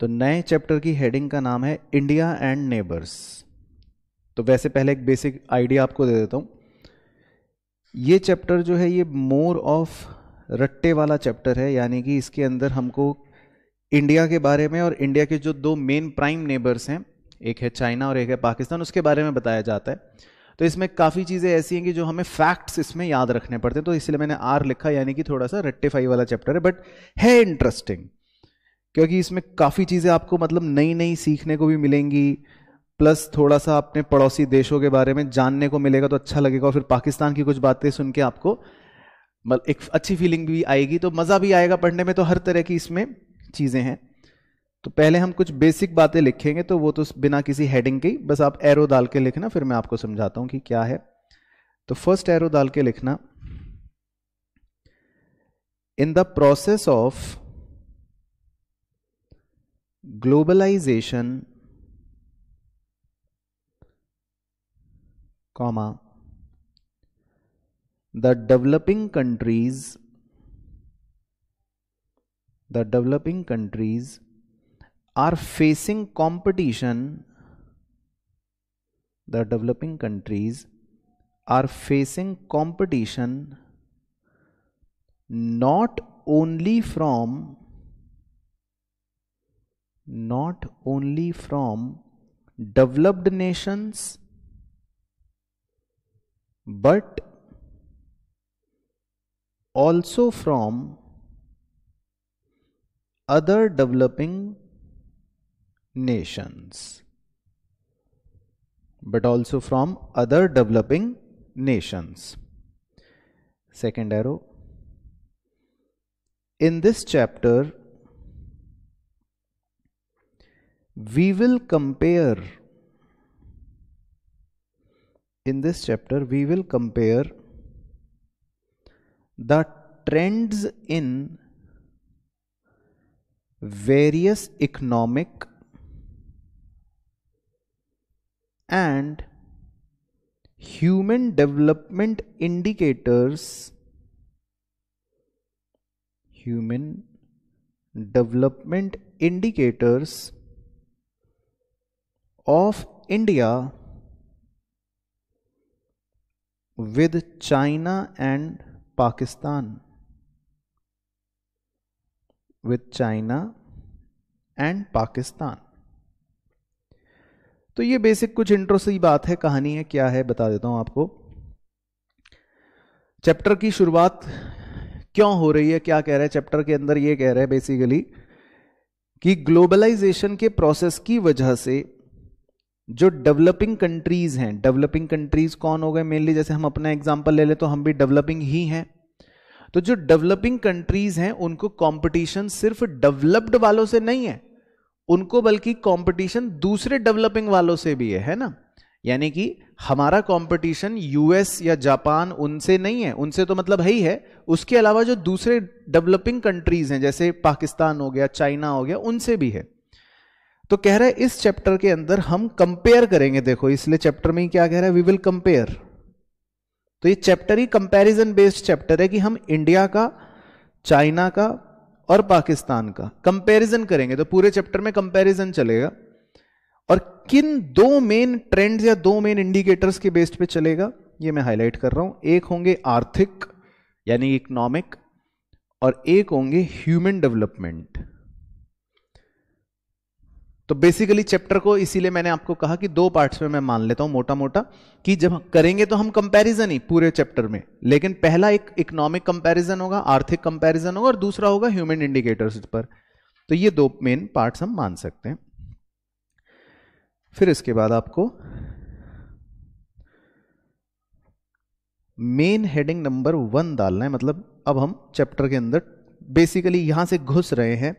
तो नए चैप्टर की हेडिंग का नाम है इंडिया एंड नेबर्स तो वैसे पहले एक बेसिक आइडिया आपको दे देता हूं ये चैप्टर जो है ये मोर ऑफ रट्टे वाला चैप्टर है यानी कि इसके अंदर हमको इंडिया के बारे में और इंडिया के जो दो मेन प्राइम नेबर्स हैं एक है चाइना और एक है पाकिस्तान उसके बारे में बताया जाता है तो इसमें काफ़ी चीज़ें ऐसी हैं कि जो हमें फैक्ट्स इसमें याद रखने पड़ते हैं तो इसलिए मैंने आर लिखा यानी कि थोड़ा सा रट्टेफाई वाला चैप्टर है बट है इंटरेस्टिंग क्योंकि इसमें काफ़ी चीज़ें आपको मतलब नई नई सीखने को भी मिलेंगी प्लस थोड़ा सा अपने पड़ोसी देशों के बारे में जानने को मिलेगा तो अच्छा लगेगा और फिर पाकिस्तान की कुछ बातें सुन के आपको एक अच्छी फीलिंग भी आएगी तो मज़ा भी आएगा पढ़ने में तो हर तरह की इसमें चीज़ें हैं तो पहले हम कुछ बेसिक बातें लिखेंगे तो वो तो बिना किसी हेडिंग के बस आप एरो डाल के लिखना फिर मैं आपको समझाता हूँ कि क्या है तो फर्स्ट एरो डाल के लिखना in the process of globalization comma the developing countries the developing countries are facing competition the developing countries are facing competition not only from not only from developed nations but also from other developing nations but also from other developing nations second arrow in this chapter we will compare in this chapter we will compare the trends in various economic and human development indicators human development indicators of India with China and Pakistan. With China and Pakistan. तो ये basic कुछ intro सी बात है कहानी है क्या है बता देता हूं आपको चैप्टर की शुरुआत क्यों हो रही है क्या कह रहा है चैप्टर के अंदर ये कह रहा है बेसिकली कि ग्लोबलाइजेशन के प्रोसेस की वजह से जो डेवलपिंग कंट्रीज हैं डेवलपिंग कंट्रीज कौन हो गए मेनली जैसे हम अपना एग्जाम्पल ले लें तो हम भी डेवलपिंग ही हैं तो जो डेवलपिंग कंट्रीज हैं उनको कंपटीशन सिर्फ डेवलप्ड वालों से नहीं है उनको बल्कि कंपटीशन दूसरे डेवलपिंग वालों से भी है है ना यानी कि हमारा कंपटीशन यूएस या जापान उनसे नहीं है उनसे तो मतलब है ही है उसके अलावा जो दूसरे डेवलपिंग कंट्रीज हैं जैसे पाकिस्तान हो गया चाइना हो गया उनसे भी है तो कह रहा है इस चैप्टर के अंदर हम कंपेयर करेंगे देखो इसलिए चैप्टर में ही क्या कह रहा है वी विल कंपेयर तो ये चैप्टर ही कंपैरिजन बेस्ड चैप्टर है कि हम इंडिया का चाइना का और पाकिस्तान का कंपैरिजन करेंगे तो पूरे चैप्टर में कंपैरिजन चलेगा और किन दो मेन ट्रेंड्स या दो मेन इंडिकेटर्स के बेस्ड पे चलेगा ये मैं हाईलाइट कर रहा हूं एक होंगे आर्थिक यानी इकोनॉमिक और एक होंगे ह्यूमन डेवलपमेंट तो बेसिकली चैप्टर को इसीलिए मैंने आपको कहा कि दो पार्ट्स में मैं मान लेता हूं मोटा मोटा कि जब करेंगे तो हम कंपैरिजन ही पूरे चैप्टर में लेकिन पहला एक इकोनॉमिक कंपैरिजन होगा आर्थिक कंपैरिजन होगा और दूसरा होगा ह्यूमन इंडिकेटर्स पर तो ये दो मेन पार्ट्स हम मान सकते हैं फिर इसके बाद आपको मेन हेडिंग नंबर वन डालना है मतलब अब हम चैप्टर के अंदर बेसिकली यहां से घुस रहे हैं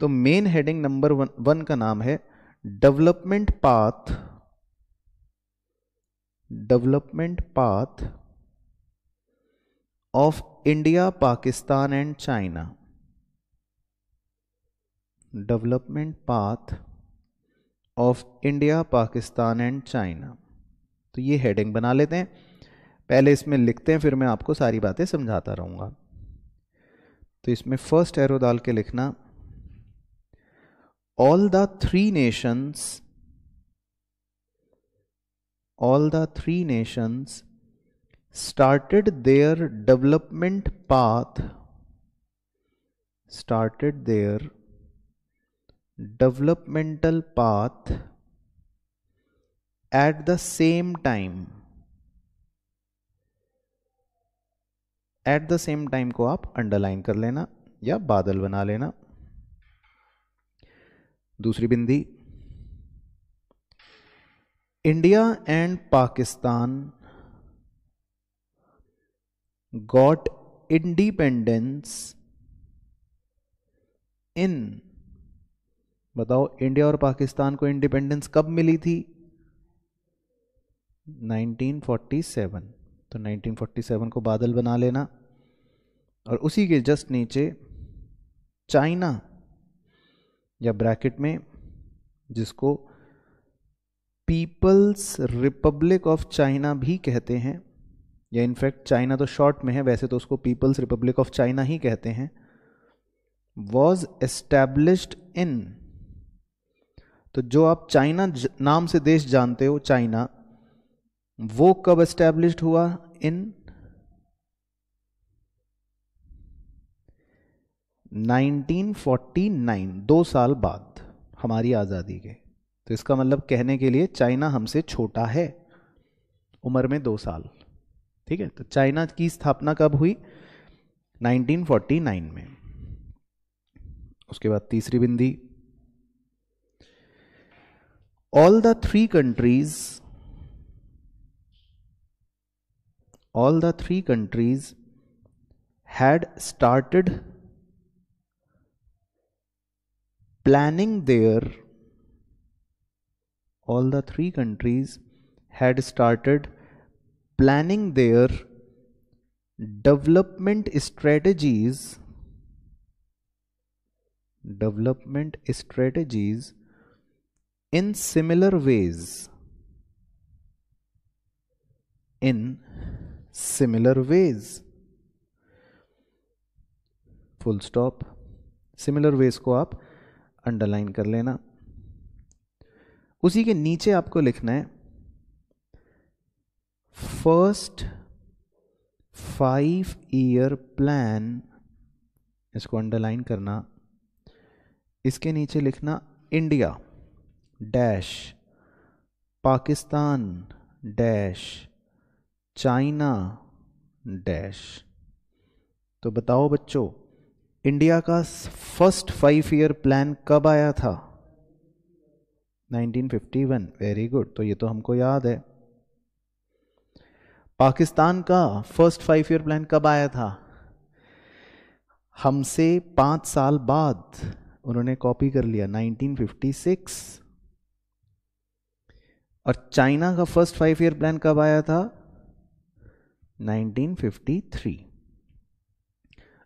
तो मेन हेडिंग नंबर वन, का नाम है development path development path of India Pakistan and China development path of India Pakistan and China तो ये हेडिंग बना लेते हैं पहले इसमें लिखते हैं फिर मैं आपको सारी बातें समझाता रहूंगा तो इसमें फर्स्ट एरो डाल के लिखना all the three nations all the three nations started their development path started their developmental path at the same time at the same time को आप अंडरलाइन कर लेना या बादल बना लेना दूसरी बिंदी India and Pakistan got independence in बताओ इंडिया और पाकिस्तान को इंडिपेंडेंस कब मिली थी 1947 तो 1947 को बादल बना लेना और उसी के जस्ट नीचे चाइना या ब्रैकेट में जिसको पीपल्स रिपब्लिक ऑफ चाइना भी कहते हैं या इनफैक्ट चाइना तो शॉर्ट में है वैसे तो उसको पीपल्स रिपब्लिक ऑफ चाइना ही कहते हैं वॉज एस्टैब्लिश्ड इन तो जो आप चाइना नाम से देश जानते हो चाइना वो कब एस्टैब्लिश्ड हुआ इन 1949 दो साल बाद हमारी आज़ादी के तो इसका मतलब कहने के लिए चाइना हमसे छोटा है उम्र में दो साल ठीक है तो चाइना की स्थापना कब हुई 1949 में उसके बाद तीसरी बिंदी all the three countries all the three countries had started planning there all the three countries had started planning their development strategies development strategies in similar ways in similar ways full stop similar ways Go up. Underline कर लेना उसी के नीचे आपको लिखना है first five year plan इसको underline करना इसके नीचे लिखना India dash Pakistan dash China dash तो बताओ बच्चों इंडिया का फर्स्ट फाइव ईयर प्लान कब आया था 1951 वेरी गुड तो ये तो हमको याद है पाकिस्तान का फर्स्ट फाइव ईयर प्लान कब आया था हमसे पांच साल बाद उन्होंने कॉपी कर लिया 1956 और चाइना का फर्स्ट फाइव ईयर प्लान कब आया था 1953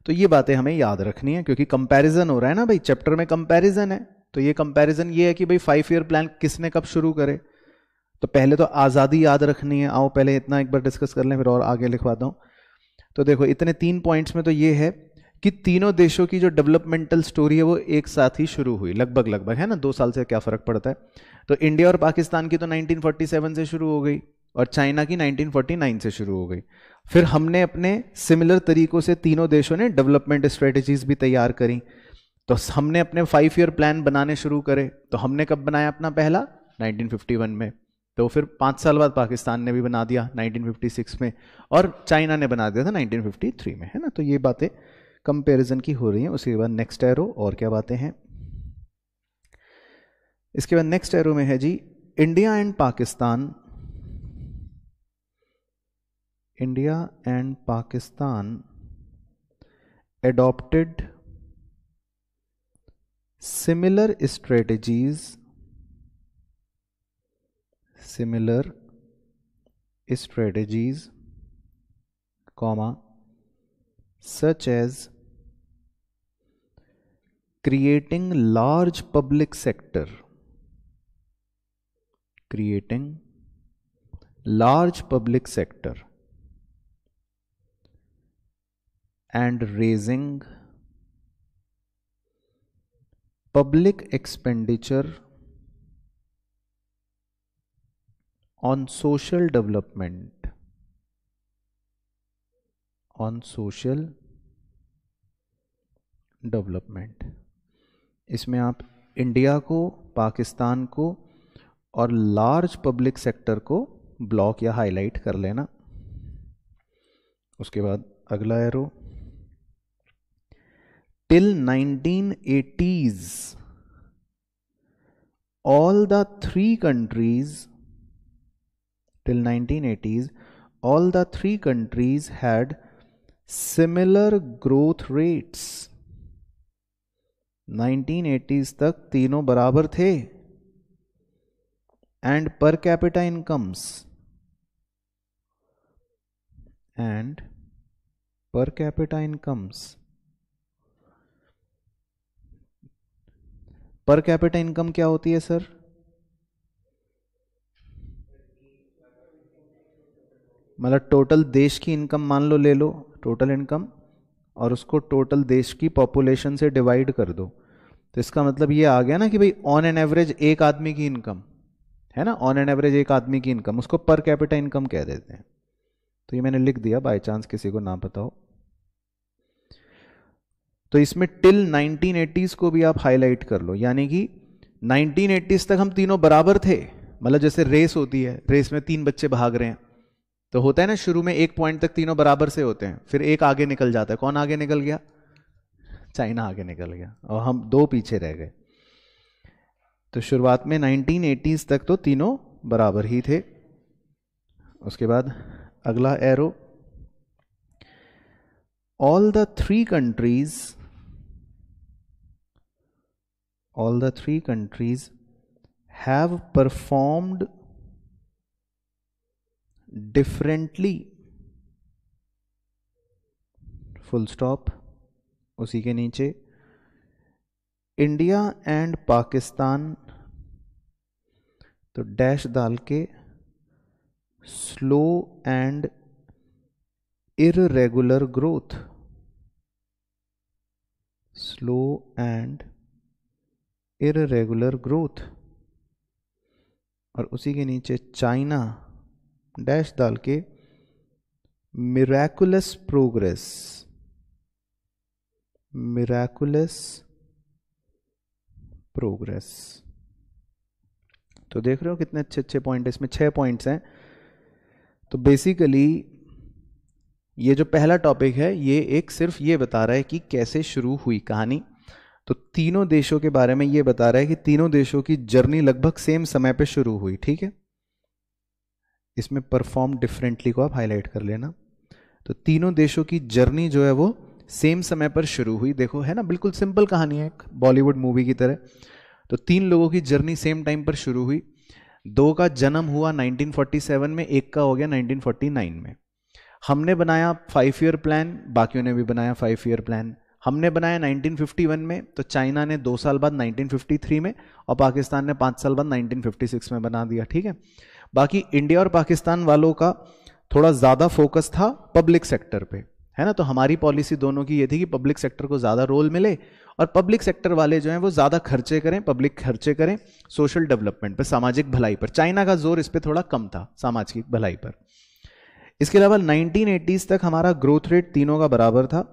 तो ये बातें हमें याद रखनी है क्योंकि कंपैरिजन हो रहा है ना भाई चैप्टर में कंपैरिजन है तो ये कंपैरिजन ये है कि भाई फाइव ईयर प्लान किसने कब शुरू करे तो पहले तो आज़ादी याद रखनी है आओ पहले इतना एक बार डिस्कस कर लें फिर और आगे लिखवाता हूँ तो देखो इतने तीन पॉइंट्स में तो ये है कि तीनों देशों की जो डेवलपमेंटल स्टोरी है वो एक साथ ही शुरू हुई लगभग लगभग है ना दो साल से क्या फ़र्क पड़ता है तो इंडिया और पाकिस्तान की तो 1947 से शुरू हो गई और चाइना की 1949 से शुरू हो गई फिर हमने अपने सिमिलर तरीकों से तीनों देशों ने डेवलपमेंट स्ट्रेटजीज भी तैयार करी तो हमने अपने फाइव ईयर प्लान बनाने शुरू करे तो हमने कब बनाया अपना पहला 1951 में तो फिर पाँच साल बाद पाकिस्तान ने भी बना दिया 1956 में और चाइना ने बना दिया था 1953 में है ना तो ये बातें कंपैरिजन की हो रही हैं उसके बाद नेक्स्ट एरो और क्या बातें हैं इसके बाद नेक्स्ट एरो में है जी India and Pakistan India and Pakistan adopted similar strategies similar strategies comma such as creating large public sector creating large public sector and raising public expenditure on social development on social development इसमें आप India को पाकिस्तान को और large public sector को block या highlight कर लेना उसके बाद अगला arrow till 1980s all the three countries till 1980s all the three countries had similar growth rates. 1980s तक तीनों बराबर थे and per capita incomes and per capita incomes per capital income क्या होती है सर मतलब टोटल देश की इनकम मान लो ले लो टोटल इनकम और उसको टोटल देश की पॉपुलेशन से डिवाइड कर दो तो इसका मतलब ये आ गया ना कि भाई ऑन एन एवरेज एक आदमी की इनकम है ना ऑन एन एवरेज एक आदमी की इनकम उसको पर कैपिटल इनकम कह देते हैं तो ये मैंने लिख दिया बाय चांस किसी को ना पता हो तो इसमें टिल 1980s को भी आप हाईलाइट कर लो यानी कि 1980s तक हम तीनों बराबर थे मतलब जैसे रेस होती है रेस में तीन बच्चे भाग रहे हैं तो होता है ना शुरू में एक पॉइंट तक तीनों बराबर से होते हैं फिर एक आगे निकल जाता है कौन आगे निकल गया चाइना आगे निकल गया और हम दो पीछे रह गए तो शुरुआत में नाइनटीन तक तो तीनों बराबर ही थे उसके बाद अगला arrow all the three countries all the three countries have performed differently full stop उसी के नीचे इंडिया एंड पाकिस्तान तो डैश डाल के slow and irregular growth slow and irregular growth और उसी के नीचे चाइना डैश डाल के मिराकुलस प्रोग्रेस मिराकुलस प्रोग्रेस तो देख रहे हो कितने अच्छे अच्छे पॉइंट इसमें छह पॉइंट्स हैं तो बेसिकली ये जो पहला टॉपिक है ये एक सिर्फ ये बता रहा है कि कैसे शुरू हुई कहानी तो तीनों देशों के बारे में यह बता रहा है कि तीनों देशों की जर्नी लगभग सेम समय पर शुरू हुई ठीक है इसमें परफॉर्म डिफरेंटली को आप हाईलाइट कर लेना तो तीनों देशों की जर्नी जो है वो सेम समय पर शुरू हुई देखो है ना बिल्कुल सिंपल कहानी है एक बॉलीवुड मूवी की तरह तो तीन लोगों की जर्नी सेम टाइम पर शुरू हुई दो का जन्म हुआ 1947 में एक का हो गया 1949 में हमने बनाया फाइव ईयर प्लान बाकियों ने भी बनाया फाइव ईयर प्लान हमने बनाया 1951 में तो चाइना ने दो साल बाद 1953 में और पाकिस्तान ने पाँच साल बाद 1956 में बना दिया ठीक है बाकी इंडिया और पाकिस्तान वालों का थोड़ा ज़्यादा फोकस था पब्लिक सेक्टर पे है ना तो हमारी पॉलिसी दोनों की ये थी कि पब्लिक सेक्टर को ज़्यादा रोल मिले और पब्लिक सेक्टर वाले जो हैं वो ज़्यादा खर्चे करें पब्लिक खर्चे करें सोशल डेवलपमेंट पर सामाजिक भलाई पर चाइना का जोर इस पर थोड़ा कम था सामाजिक भलाई पर इसके अलावा नाइनटीन तक हमारा ग्रोथ रेट तीनों का बराबर था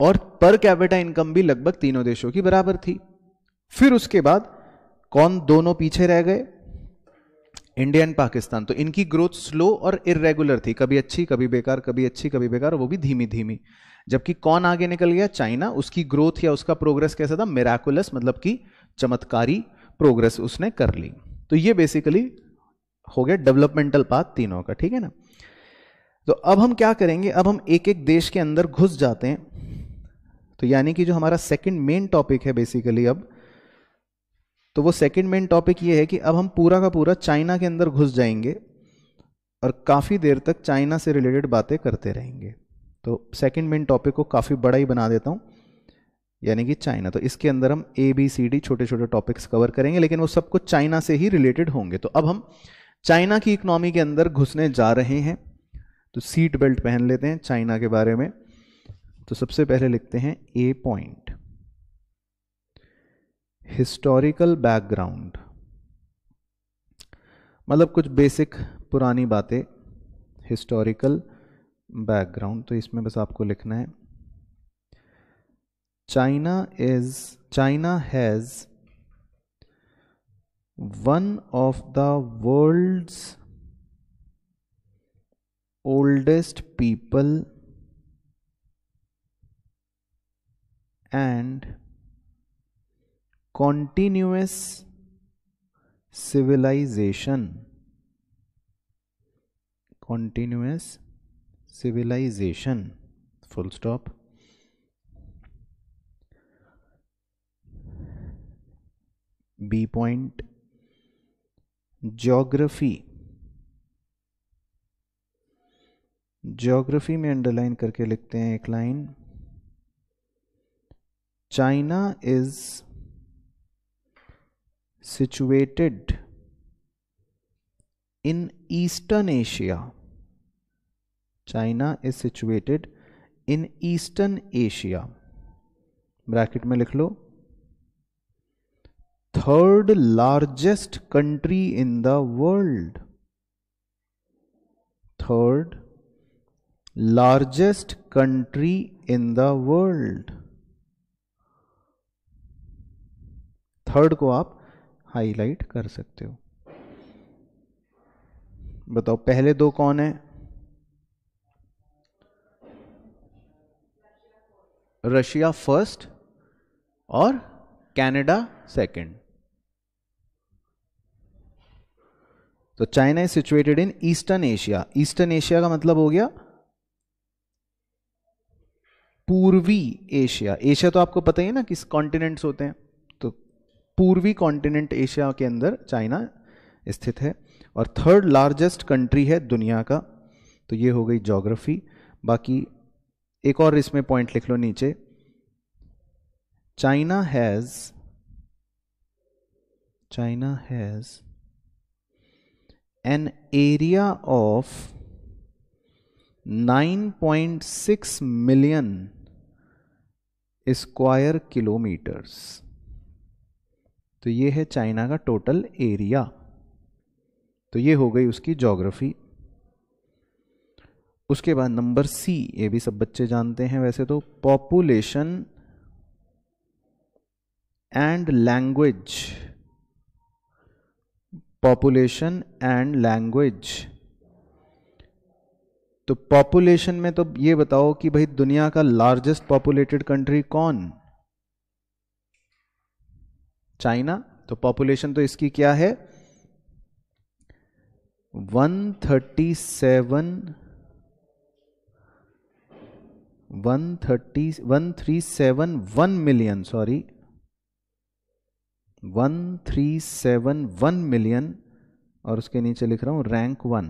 और पर कैपिटा इनकम भी लगभग तीनों देशों की बराबर थी फिर उसके बाद कौन दोनों पीछे रह गए इंडिया एंड पाकिस्तान तो इनकी ग्रोथ स्लो और इरेगुलर थी कभी अच्छी कभी बेकार कभी अच्छी कभी बेकार वो भी धीमी धीमी जबकि कौन आगे निकल गया चाइना उसकी ग्रोथ या उसका प्रोग्रेस कैसा था मेराकुलस मतलब कि चमत्कारी प्रोग्रेस उसने कर ली तो ये बेसिकली हो गया डेवलपमेंटल पाथ तीनों का ठीक है ना तो अब हम क्या करेंगे अब हम एक एक देश के अंदर घुस जाते हैं तो यानी कि जो हमारा सेकंड मेन टॉपिक है बेसिकली अब तो वो सेकंड मेन टॉपिक ये है कि अब हम पूरा का पूरा चाइना के अंदर घुस जाएंगे और काफ़ी देर तक चाइना से रिलेटेड बातें करते रहेंगे तो सेकंड मेन टॉपिक को काफ़ी बड़ा ही बना देता हूँ यानी कि चाइना तो इसके अंदर हम ए बी सी डी छोटे छोटे टॉपिक्स कवर करेंगे लेकिन वो सब कुछ चाइना से ही रिलेटेड होंगे तो अब हम चाइना की इकोनॉमी के अंदर घुसने जा रहे हैं तो सीट बेल्ट पहन लेते हैं चाइना के बारे में तो सबसे पहले लिखते हैं ए पॉइंट हिस्टोरिकल बैकग्राउंड मतलब कुछ बेसिक पुरानी बातें हिस्टोरिकल बैकग्राउंड तो इसमें बस आपको लिखना है China is China has one of the world's oldest people and continuous civilization continuous civilization full stop B point geography geography में अंडरलाइन करके लिखते हैं एक line China is situated in Eastern Asia. China is situated in Eastern Asia. Bracket में लिख लो third largest country in the world third largest country in the world third को आप हाईलाइट कर सकते हो बताओ पहले दो कौन है रशिया फर्स्ट और कनाडा सेकंड तो China is situated in Eastern Asia Eastern Asia का मतलब हो गया पूर्वी एशिया एशिया तो आपको पता ही है ना किस कॉन्टिनेंट्स होते हैं पूर्वी कॉन्टिनेंट एशिया के अंदर चाइना स्थित है और थर्ड लार्जेस्ट कंट्री है दुनिया का तो ये हो गई जोग्राफी बाकी एक और इसमें पॉइंट लिख लो नीचे China has China has an area of 9.6 million square kilometres तो ये है चाइना का टोटल एरिया तो ये हो गई उसकी जोग्राफी उसके बाद नंबर सी ये भी सब बच्चे जानते हैं वैसे तो population and language population and language तो पॉपुलेशन में तो ये बताओ कि भाई दुनिया का लार्जेस्ट पॉपुलेटेड कंट्री कौन चाइना तो पॉपुलेशन तो इसकी क्या है 137 130 1371 मिलियन सॉरी 1371 मिलियन और उसके नीचे लिख रहा हूं रैंक वन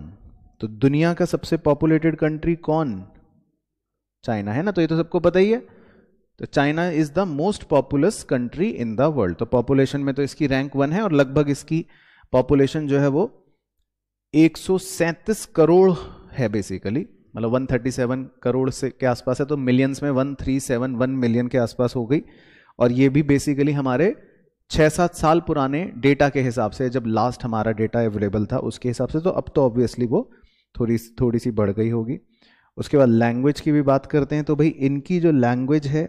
तो दुनिया का सबसे पॉपुलेटेड कंट्री कौन चाइना है ना तो ये तो सबको पता ही है तो China is the most populous country in the world तो पॉपुलेशन में तो इसकी रैंक वन है और लगभग इसकी पॉपुलेशन जो है वो 137 करोड़ है बेसिकली मतलब 137 करोड़ से के आसपास है तो मिलियंस में 1371 मिलियन के आसपास हो गई और ये भी बेसिकली हमारे छः सात साल पुराने डेटा के हिसाब से जब लास्ट हमारा डेटा अवेलेबल था उसके हिसाब से तो अब तो ऑब्वियसली वो थोड़ी थोड़ी सी बढ़ गई होगी उसके बाद लैंग्वेज की भी बात करते हैं तो भाई इनकी जो लैंग्वेज है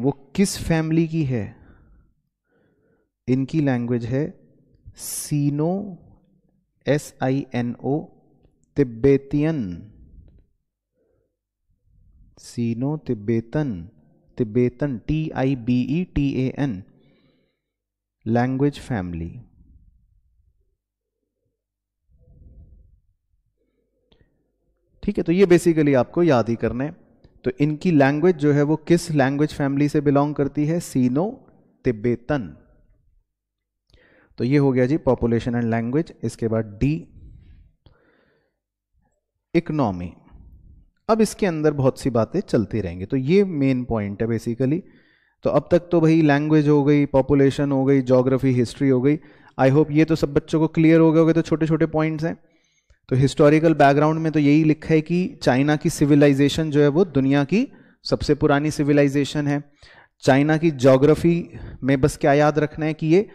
वो किस फैमिली की है इनकी लैंग्वेज है Sino S I N O Tibetan Sino Tibetan Tibetan T I B E T A N language family ठीक है तो ये बेसिकली आपको याद ही करना है तो इनकी लैंग्वेज जो है वो किस लैंग्वेज फैमिली से बिलोंग करती है सीनो तिब्बेतन तो ये हो गया जी पॉपुलेशन एंड लैंग्वेज इसके बाद डी इकोनॉमी अब इसके अंदर बहुत सी बातें चलती रहेंगी तो ये मेन पॉइंट है बेसिकली तो अब तक तो भाई लैंग्वेज हो गई पॉपुलेशन हो गई जोग्राफी हिस्ट्री हो गई आई होप ये तो सब बच्चों को क्लियर हो गए गए तो छोटे छोटे पॉइंट्स हैं तो हिस्टोरिकल बैकग्राउंड में तो यही लिखा है कि चाइना की सिविलाइजेशन जो है वो दुनिया की सबसे पुरानी सिविलाइजेशन है चाइना की जोग्राफी में बस क्या याद रखना है कि ये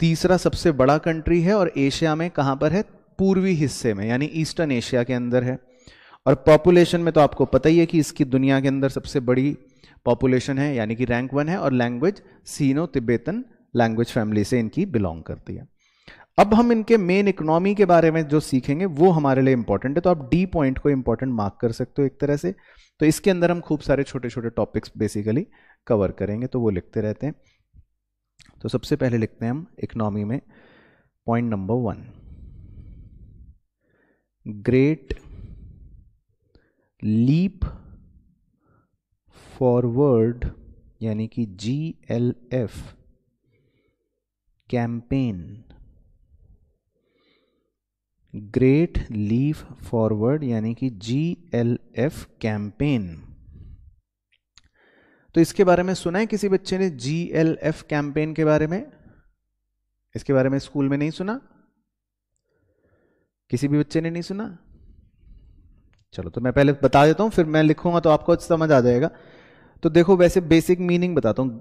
तीसरा सबसे बड़ा कंट्री है और एशिया में कहाँ पर है पूर्वी हिस्से में यानी ईस्टर्न एशिया के अंदर है और पॉपुलेशन में तो आपको पता ही है कि इसकी दुनिया के अंदर सबसे बड़ी पॉपुलेशन है यानी कि रैंक वन है और language Sino Tibetan language family से इनकी बिलोंग करती है अब हम इनके मेन इकोनॉमी के बारे में जो सीखेंगे वो हमारे लिए इंपॉर्टेंट है तो आप डी पॉइंट को इंपॉर्टेंट मार्क कर सकते हो एक तरह से तो इसके अंदर हम खूब सारे छोटे छोटे टॉपिक्स बेसिकली कवर करेंगे तो वो लिखते रहते हैं तो सबसे पहले लिखते हैं हम इकोनॉमी में point number one great leap forward यानी कि G L F campaign great leave forward यानी कि जी एल एफ कैंपेन तो इसके बारे में सुना है किसी बच्चे ने जी एल एफ कैंपेन के बारे में इसके बारे में स्कूल में नहीं सुना किसी भी बच्चे ने नहीं सुना चलो तो मैं पहले बता देता हूं फिर मैं लिखूंगा तो आपको समझ आ जाएगा तो देखो वैसे बेसिक मीनिंग बताता हूं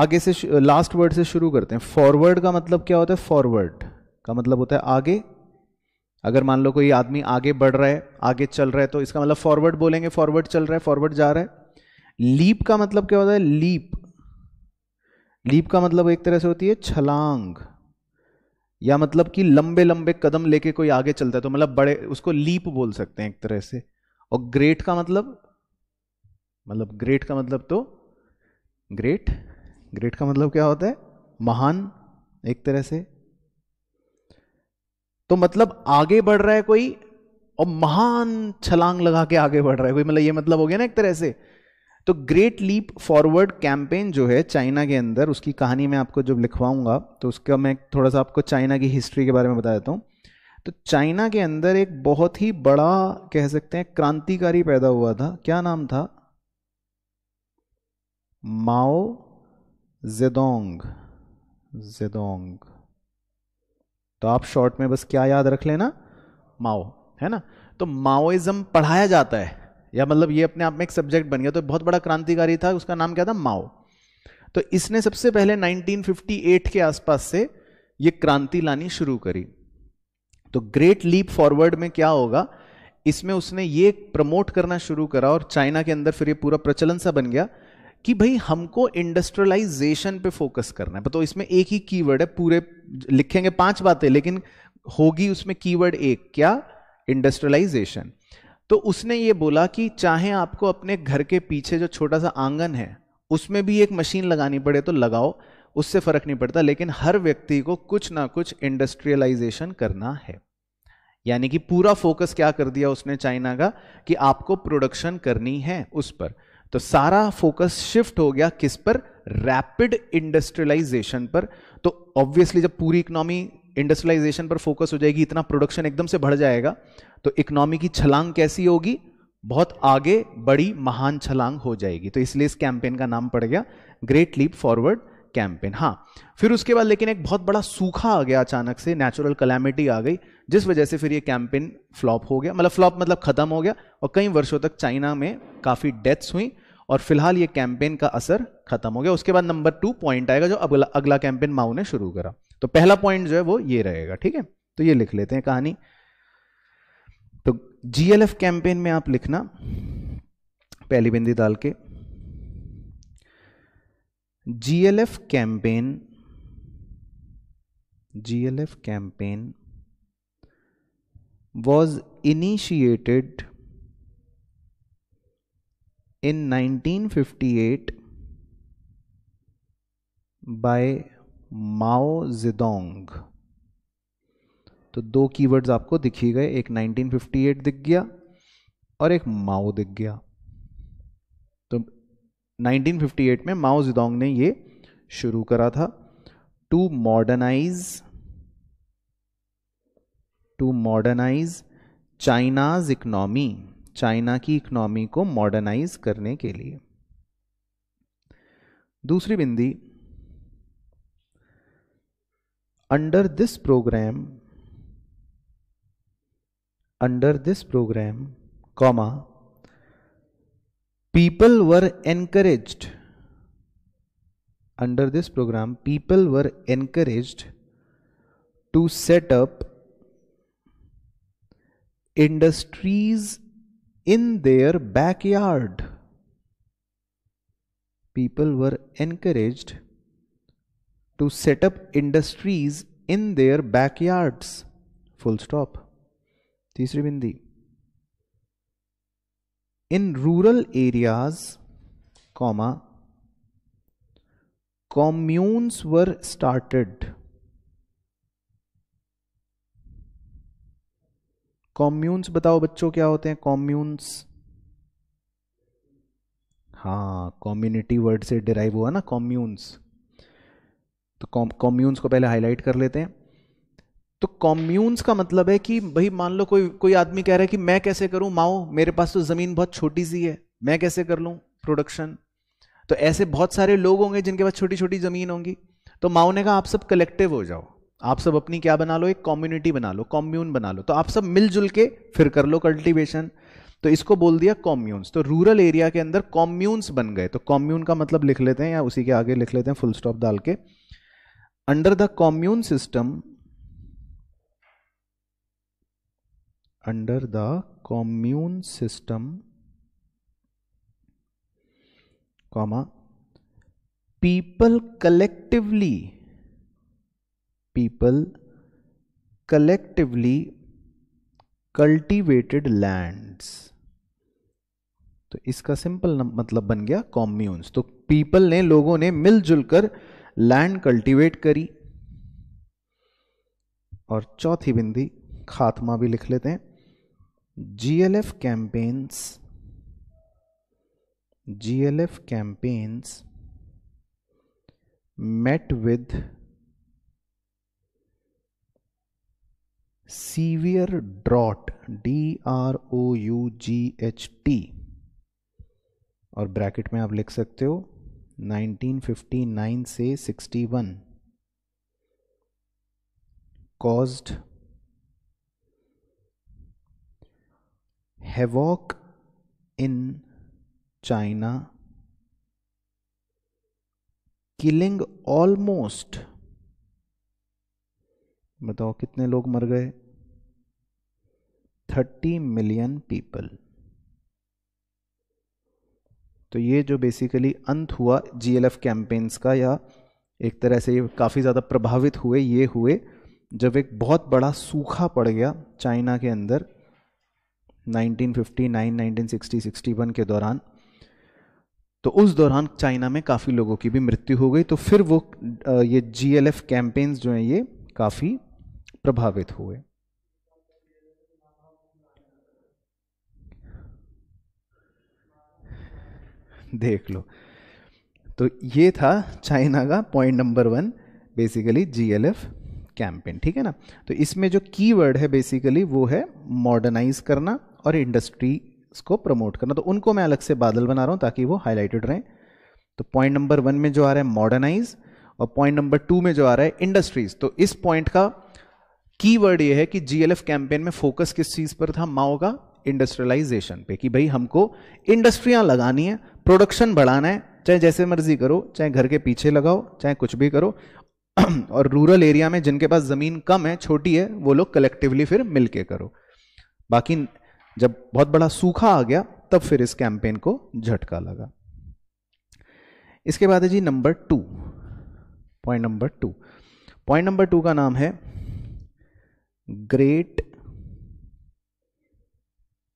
आगे से लास्ट वर्ड से शुरू करते हैं फॉरवर्ड का मतलब क्या होता है फॉरवर्ड का मतलब होता है आगे अगर मान लो कोई आदमी आगे बढ़ रहा है आगे चल रहा है तो इसका मतलब फॉरवर्ड बोलेंगे फॉरवर्ड चल रहा है फॉरवर्ड जा रहा है लीप का मतलब क्या होता है लीप लीप का मतलब एक तरह से होती है छलांग या मतलब कि लंबे लंबे कदम लेके कोई आगे चलता है तो मतलब बड़े उसको लीप बोल सकते हैं एक तरह से और ग्रेट का मतलब मतलब ग्रेट का मतलब तो ग्रेट ग्रेट का मतलब क्या होता है महान एक तरह से तो मतलब आगे बढ़ रहा है कोई और महान छलांग लगा के आगे बढ़ रहा है कोई मतलब ये मतलब हो गया ना एक तरह से तो ग्रेट लीप फॉरवर्ड कैंपेन जो है चाइना के अंदर उसकी कहानी मैं आपको जब लिखवाऊंगा तो उसका मैं थोड़ा सा आपको चाइना की हिस्ट्री के बारे में बता देता हूँ तो चाइना के अंदर एक बहुत ही बड़ा कह सकते हैं क्रांतिकारी पैदा हुआ था क्या नाम था माओ जेदोंग जेदोंग तो आप शॉर्ट में बस क्या याद रख लेना माओ है ना तो माओइज्म पढ़ाया जाता है या मतलब ये अपने आप में एक सब्जेक्ट बन गया तो बहुत बड़ा क्रांतिकारी था उसका नाम क्या था माओ तो इसने सबसे पहले 1958 के आसपास से ये क्रांति लानी शुरू करी तो ग्रेट लीप फॉरवर्ड में क्या होगा इसमें उसने ये प्रमोट करना शुरू करा और चाइना के अंदर फिर ये पूरा प्रचलन सा बन गया कि भाई हमको इंडस्ट्रियलाइजेशन पे फोकस करना है तो इसमें एक ही कीवर्ड है पूरे लिखेंगे पांच बातें लेकिन होगी उसमें कीवर्ड एक क्या इंडस्ट्रियलाइजेशन तो उसने ये बोला कि चाहे आपको अपने घर के पीछे जो छोटा सा आंगन है उसमें भी एक मशीन लगानी पड़े तो लगाओ उससे फर्क नहीं पड़ता लेकिन हर व्यक्ति को कुछ ना कुछ इंडस्ट्रियलाइजेशन करना है यानी कि पूरा फोकस क्या कर दिया उसने चाइना का कि आपको प्रोडक्शन करनी है उस पर तो सारा फोकस शिफ्ट हो गया किस पर रैपिड इंडस्ट्रियलाइजेशन पर तो ऑब्वियसली जब पूरी इकोनॉमी इंडस्ट्रियलाइजेशन पर फोकस हो जाएगी इतना प्रोडक्शन एकदम से बढ़ जाएगा तो इकोनॉमी की छलांग कैसी होगी बहुत आगे बड़ी महान छलांग हो जाएगी तो इसलिए इस कैंपेन का नाम पड़ गया ग्रेट लीप फॉरवर्ड कैंपेन हाँ फिर उसके बाद लेकिन एक बहुत बड़ा सूखा आ गया अचानक से नेचुरल कलेमिटी आ गई जिस वजह से फिर ये कैंपेन फ्लॉप हो गया मतलब फ्लॉप मतलब खत्म हो गया और कई वर्षों तक चाइना में काफ़ी डेथ्स हुई और फिलहाल ये कैंपेन का असर खत्म हो गया उसके बाद नंबर टू पॉइंट आएगा जो अगला अगला कैंपेन माओ ने शुरू करा तो पहला पॉइंट जो है वो ये रहेगा ठीक है तो ये लिख लेते हैं कहानी तो जीएलएफ कैंपेन में आप लिखना पहली बिंदी डाल के GLF campaign GLF campaign was initiated in 1958 by Mao Zedong तो दो कीवर्ड्स आपको दिखी गए एक 1958 दिख गया और एक माओ दिख गया तो 1958 में माओ जिदोंग ने ये शुरू करा था to modernise to modernise China's economy China की इकोनॉमी को मॉडर्नाइज करने के लिए दूसरी बिंदी under this programme under this programme comma people were encourage under this programme people were encourage to set up industries in their backyard. People were encouraged to set up industries in their backyards. Full stop. तीसरी बिंदी in rural areas, comma, communes were started कॉम्यून्स बताओ बच्चों क्या होते हैं कॉम्यून्स हाँ community word से derive हुआ ना कॉम्यून्स तो कॉम्यून्स को पहले हाईलाइट कर लेते हैं तो कॉम्यून्स का मतलब है कि भाई मान लो कोई कोई आदमी कह रहा है कि मैं कैसे करूं माओ मेरे पास तो ज़मीन बहुत छोटी सी है मैं कैसे कर लूं प्रोडक्शन तो ऐसे बहुत सारे लोग होंगे जिनके पास छोटी छोटी ज़मीन होंगी तो माओ ने कहा आप सब कलेक्टिव हो जाओ आप सब अपनी क्या बना लो एक कम्युनिटी बना लो कॉम्यून बना लो तो आप सब मिलजुल के फिर कर लो कल्टीवेशन तो इसको बोल दिया कॉम्यून्स तो रूरल एरिया के अंदर कॉम्यून्स बन गए तो कॉम्यून का मतलब लिख लेते हैं या उसी के आगे लिख लेते हैं फुल स्टॉप डाल के under the commune system under the commune system comma people collectively people collectively cultivated land तो इसका सिंपल मतलब बन गया कॉम्यून्स तो पीपल ने लोगों ने मिलजुल कर लैंड कल्टीवेट करी और चौथी बिंदी खात्मा भी लिख लेते हैं GLF campaigns GLF campaigns met with severe drought D R O U G H T और ब्रैकेट में आप लिख सकते हो 1959 से 61 caused havoc in China killing almost बताओ कितने लोग मर गए थर्टी मिलियन पीपल तो ये जो बेसिकली अंत हुआ जीएलएफ कैंपेन्स का या एक तरह से ये काफ़ी ज़्यादा प्रभावित हुए ये हुए जब एक बहुत बड़ा सूखा पड़ गया चाइना के अंदर 1959, 1960, 61 के दौरान तो उस दौरान चाइना में काफ़ी लोगों की भी मृत्यु हो गई तो फिर वो ये जीएलएफ कैंपेन्स जो हैं ये काफ़ी प्रभावित हुए देख लो तो ये था चाइना का point number one basically GLF campaign ठीक है ना तो इसमें जो कीवर्ड है बेसिकली वो है मॉडर्नाइज करना और इंडस्ट्री को प्रमोट करना तो उनको मैं अलग से बादल बना रहा हूं ताकि वो हाईलाइटेड रहें तो पॉइंट नंबर वन में जो आ रहा है मॉडर्नाइज और पॉइंट नंबर टू में जो आ रहा है इंडस्ट्रीज तो इस पॉइंट का कीवर्ड ये है कि जीएलएफ कैंपेन में फोकस किस चीज पर था माओ का इंडस्ट्रियलाइजेशन पे कि भाई हमको इंडस्ट्रियां लगानी है प्रोडक्शन बढ़ाना है चाहे जैसे मर्जी करो चाहे घर के पीछे लगाओ चाहे कुछ भी करो और रूरल एरिया में जिनके पास ज़मीन कम है छोटी है वो लोग कलेक्टिवली फिर मिलके करो बाकी जब बहुत बड़ा सूखा आ गया तब फिर इस कैंपेन को झटका लगा इसके बाद है G number two point number two point number two का नाम है great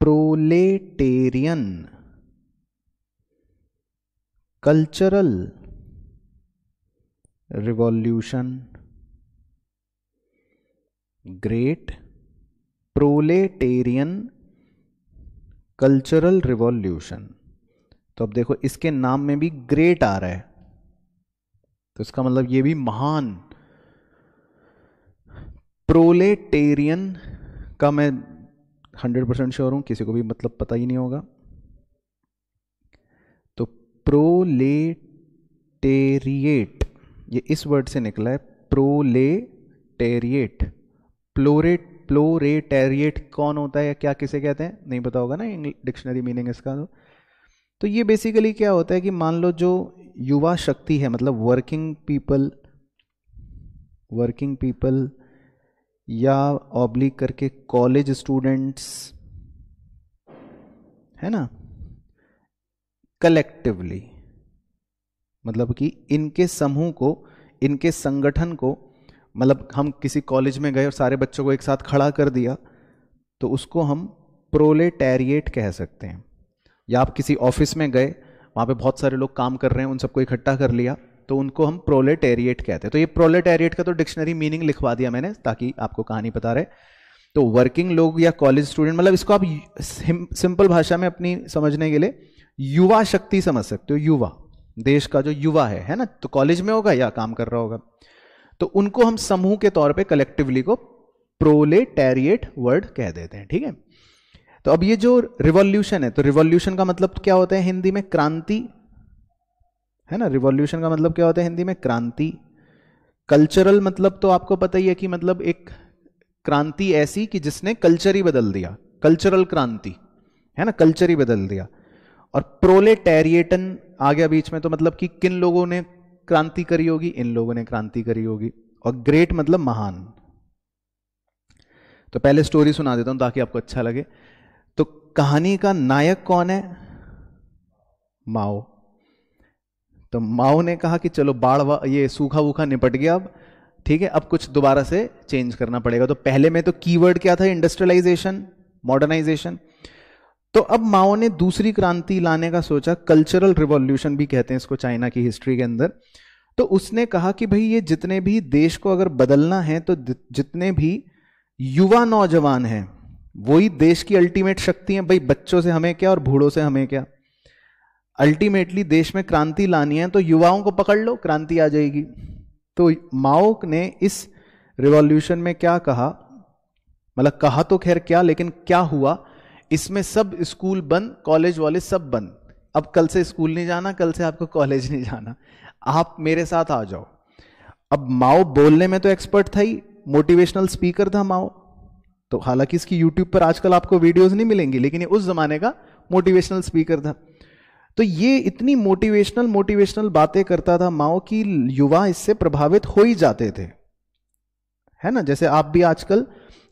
proletarian cultural revolution great proletarian cultural revolution तो अब देखो इसके नाम में भी ग्रेट आ रहा है तो इसका मतलब ये भी महान प्रोलेटेरियन का मैं हंड्रेड परसेंट श्योर हूं किसी को भी मतलब पता ही नहीं होगा तो प्रोलेटेरिएट ये इस वर्ड से निकला है प्रोलेटेरिएट प्लोरेट प्लोरेटेरिएट कौन होता है या क्या किसे कहते हैं नहीं पता होगा ना इंग्लिश डिक्शनरी मीनिंग इसका तो तो ये बेसिकली क्या होता है कि मान लो जो युवा शक्ति है मतलब वर्किंग पीपल वर्किंग पीपल या ऑब्लिक करके कॉलेज स्टूडेंट्स है ना कलेक्टिवली मतलब कि इनके समूह को इनके संगठन को मतलब हम किसी कॉलेज में गए और सारे बच्चों को एक साथ खड़ा कर दिया तो उसको हम प्रोलेटेरिएट कह सकते हैं या आप किसी ऑफिस में गए वहां पे बहुत सारे लोग काम कर रहे हैं उन सबको इकट्ठा कर लिया तो उनको हम प्रोलेटेरिएट कहते हैं तो ये प्रोलेटेरिएट का तो डिक्शनरी मीनिंग लिखवा दिया मैंने ताकि आपको कहानी बता रहे तो वर्किंग लोग या कॉलेज स्टूडेंट मतलब इसको आप सिंपल भाषा में अपनी समझने के लिए युवा शक्ति समझ सकते हो युवा देश का जो युवा है है ना तो कॉलेज में होगा या काम कर रहा होगा तो उनको हम समूह के तौर पे कलेक्टिवली को प्रोलेटेरिएट वर्ड कह देते हैं ठीक है तो अब ये जो रिवॉल्यूशन है तो रिवॉल्यूशन का मतलब क्या होता है हिंदी में क्रांति है ना रिवॉल्यूशन का मतलब क्या होता है हिंदी में क्रांति कल्चरल मतलब तो आपको पता ही है कि मतलब एक क्रांति ऐसी कि जिसने कल्चर ही बदल दिया कल्चरल क्रांति है ना कल्चर ही बदल दिया और प्रोलेटेरिएटन आ गया बीच में तो मतलब कि किन लोगों ने क्रांति करी होगी इन लोगों ने क्रांति करी होगी और ग्रेट मतलब महान तो पहले स्टोरी सुना देता हूं ताकि आपको अच्छा लगे तो कहानी का नायक कौन है माओ तो माओ ने कहा कि चलो बाढ़ ये सूखा वूखा निपट गया अब ठीक है अब कुछ दोबारा से चेंज करना पड़ेगा तो पहले में तो कीवर्ड क्या था इंडस्ट्रियलाइजेशन मॉडर्नाइजेशन तो अब माओ ने दूसरी क्रांति लाने का सोचा कल्चरल रिवॉल्यूशन भी कहते हैं इसको चाइना की हिस्ट्री के अंदर तो उसने कहा कि भाई ये जितने भी देश को अगर बदलना है तो जितने भी युवा नौजवान हैं वही देश की अल्टीमेट शक्ति है भाई बच्चों से हमें क्या और बूढ़ों से हमें क्या अल्टीमेटली देश में क्रांति लानी है तो युवाओं को पकड़ लो क्रांति आ जाएगी तो माओ ने इस रिवॉल्यूशन में क्या कहा मतलब कहा तो खैर क्या लेकिन क्या हुआ इसमें सब स्कूल बंद कॉलेज वाले सब बंद अब कल से स्कूल नहीं जाना कल से आपको कॉलेज नहीं जाना आप मेरे साथ आ जाओ अब माओ बोलने में तो एक्सपर्ट था ही मोटिवेशनल स्पीकर था माओ तो हालांकि इसकी यूट्यूब पर आजकल आपको वीडियोस नहीं मिलेंगी लेकिन ये उस जमाने का मोटिवेशनल स्पीकर था तो ये इतनी मोटिवेशनल मोटिवेशनल बातें करता था माओ की युवा इससे प्रभावित हो ही जाते थे है ना जैसे आप भी आजकल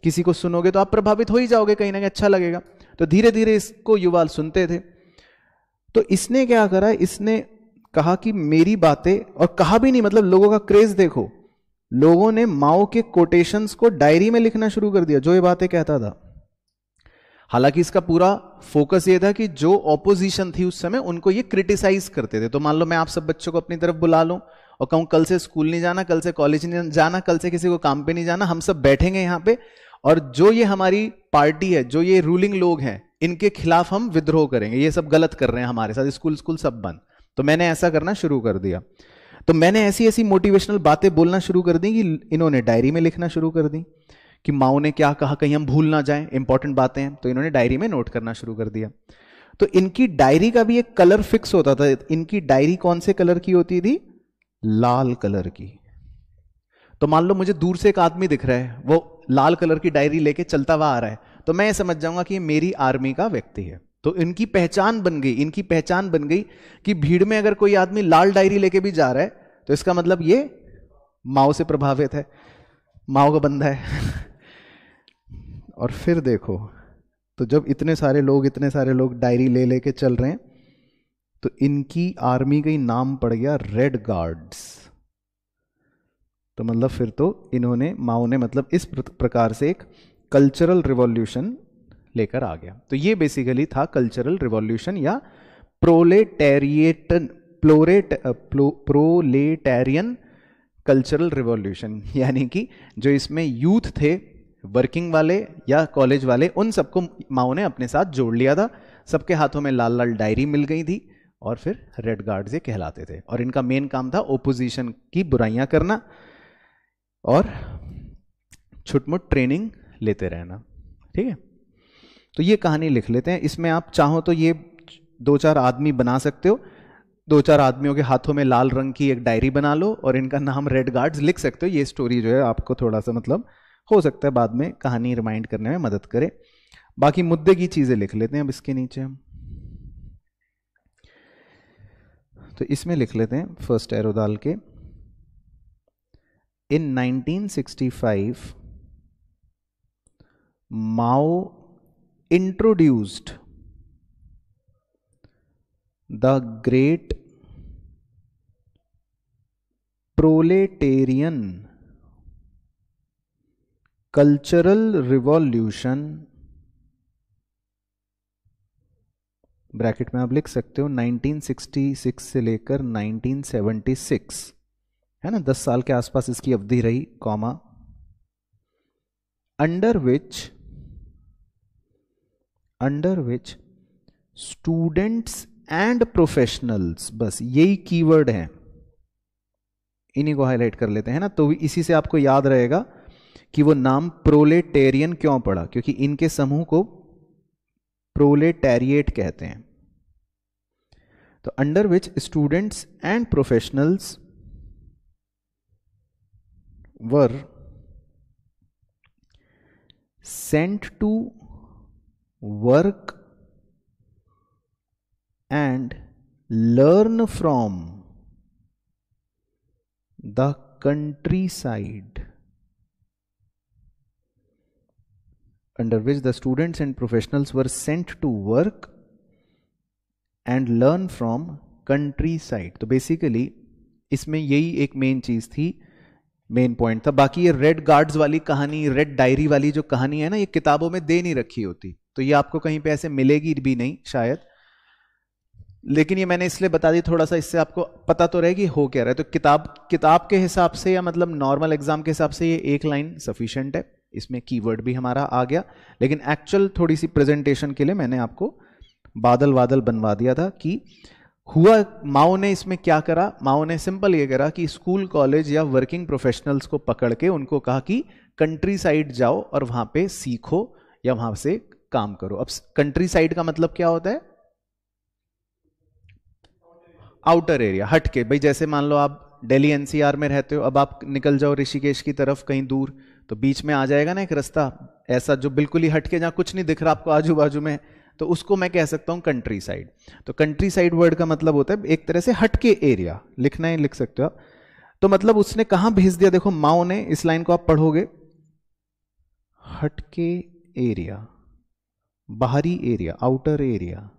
किसी को सुनोगे तो आप प्रभावित हो ही जाओगे कहीं ना कहीं अच्छा लगेगा तो धीरे धीरे इसको युवा सुनते थे तो इसने क्या करा इसने कहा कि मेरी बातें और कहा भी नहीं मतलब लोगों का क्रेज देखो लोगों ने माओ के कोटेशंस को डायरी में लिखना शुरू कर दिया जो ये बातें कहता था हालांकि इसका पूरा फोकस ये था कि जो ऑपोजिशन थी उस समय उनको ये क्रिटिसाइज करते थे तो मान लो मैं आप सब बच्चों को अपनी तरफ बुला लूँ और कहूँ कल से स्कूल नहीं जाना कल से कॉलेज नहीं जाना कल से किसी को काम पे नहीं जाना हम सब बैठेंगे यहाँ पे और जो ये हमारी पार्टी है जो ये रूलिंग लोग हैं इनके खिलाफ हम विद्रोह करेंगे ये सब गलत कर रहे हैं हमारे साथ स्कूल स्कूल सब बंद तो मैंने ऐसा करना शुरू कर दिया तो मैंने ऐसी ऐसी मोटिवेशनल बातें बोलना शुरू कर दी कि इन्होंने डायरी में लिखना शुरू कर दी कि माओ ने क्या कहा कहीं हम भूल ना जाएं इंपॉर्टेंट बातें हैं तो इन्होंने डायरी में नोट करना शुरू कर दिया तो इनकी डायरी का भी एक कलर फिक्स होता था इनकी डायरी कौन से कलर की होती थी लाल कलर की तो मान लो मुझे दूर से एक आदमी दिख रहा है वो लाल कलर की डायरी लेके चलता हुआ आ रहा है तो मैं समझ जाऊंगा कि मेरी आर्मी का व्यक्ति है तो इनकी पहचान बन गई इनकी पहचान बन गई कि भीड़ में अगर कोई आदमी लाल डायरी लेके भी जा रहा है तो इसका मतलब ये माओ से प्रभावित है माओ का बंदा है और फिर देखो तो जब इतने सारे लोग इतने सारे लोग डायरी ले लेके चल रहे हैं तो इनकी आर्मी का ही नाम पड़ गया रेड गार्ड्स तो मतलब फिर तो इन्होंने माओ ने मतलब इस प्रकार से एक कल्चरल रिवॉल्यूशन लेकर आ गया तो ये बेसिकली था कल्चरल रिवॉल्यूशन या प्रोलेटेरिएटन प्लोरेट प्रोलेटेरियन कल्चरल रिवॉल्यूशन यानी कि जो इसमें यूथ थे वर्किंग वाले या कॉलेज वाले उन सबको माओ ने अपने साथ जोड़ लिया था सबके हाथों में लाल लाल डायरी मिल गई थी और फिर रेड गार्ड ये कहलाते थे और इनका मेन काम था ओपोजिशन की बुराइयां करना और छुटमुट ट्रेनिंग लेते रहना ठीक है तो ये कहानी लिख लेते हैं इसमें आप चाहो तो ये दो चार आदमी बना सकते हो दो चार आदमियों के हाथों में लाल रंग की एक डायरी बना लो और इनका नाम रेड गार्ड्स लिख सकते हो ये स्टोरी जो है आपको थोड़ा सा मतलब हो सकता है बाद में कहानी रिमाइंड करने में मदद करे बाकी मुद्दे की चीज़ें लिख लेते हैं अब इसके नीचे हम तो इसमें लिख लेते हैं फर्स्ट एरो डाल के in 1965 Mao introduced the great proletarian cultural revolution bracket में आप लिख सकते हो 1966 से लेकर 1976 है ना दस साल के आसपास इसकी अवधि रही comma under which under which students and professionals बस यही कीवर्ड है इन्हीं को हाईलाइट कर लेते हैं ना तो इसी से आपको याद रहेगा कि वो नाम प्रोलेटेरियन क्यों पड़ा क्योंकि इनके समूह को प्रोलेटेरिएट कहते हैं तो under which students and professionals were sent to work and learn from the countryside under which the students and professionals were sent to work and learn from countryside तो basically इसमें यही एक main चीज थी main point था बाकी ये red guards वाली कहानी रेड डायरी वाली जो कहानी है ना ये किताबों में दे नहीं रखी होती तो ये आपको कहीं पे ऐसे मिलेगी भी नहीं शायद लेकिन ये मैंने इसलिए बता दी थोड़ा सा इससे आपको पता तो रहेगी हो क्या रहा है तो किताब किताब के हिसाब से या मतलब नॉर्मल एग्जाम के हिसाब से ये एक लाइन सफिशियंट है इसमें कीवर्ड भी हमारा आ गया लेकिन एक्चुअल थोड़ी सी प्रेजेंटेशन के लिए मैंने आपको बादल वादल बनवा दिया था कि हुआ माओ ने इसमें क्या करा माओ ने सिंपल ये करा कि स्कूल कॉलेज या वर्किंग प्रोफेशनल्स को पकड़ के उनको कहा कि कंट्री साइड जाओ और वहां पे सीखो या वहां से काम करो अब कंट्री साइड का मतलब क्या होता है आउटर एरिया हटके भाई जैसे मान लो आप दिल्ली एनसीआर में रहते हो अब आप निकल जाओ ऋषिकेश की तरफ कहीं दूर तो बीच में आ जाएगा ना एक रास्ता ऐसा जो बिल्कुल ही हटके जहाँ कुछ नहीं दिख रहा आपको आजू बाजू में तो उसको मैं कह सकता हूँ कंट्री साइड तो कंट्री साइड वर्ड का मतलब होता है एक तरह से हटके एरिया लिखना है लिख सकते हो आप तो मतलब उसने कहाँ भेज दिया देखो माओ ने इस लाइन को आप पढ़ोगे हटके एरिया बाहरी एरिया आउटर एरिया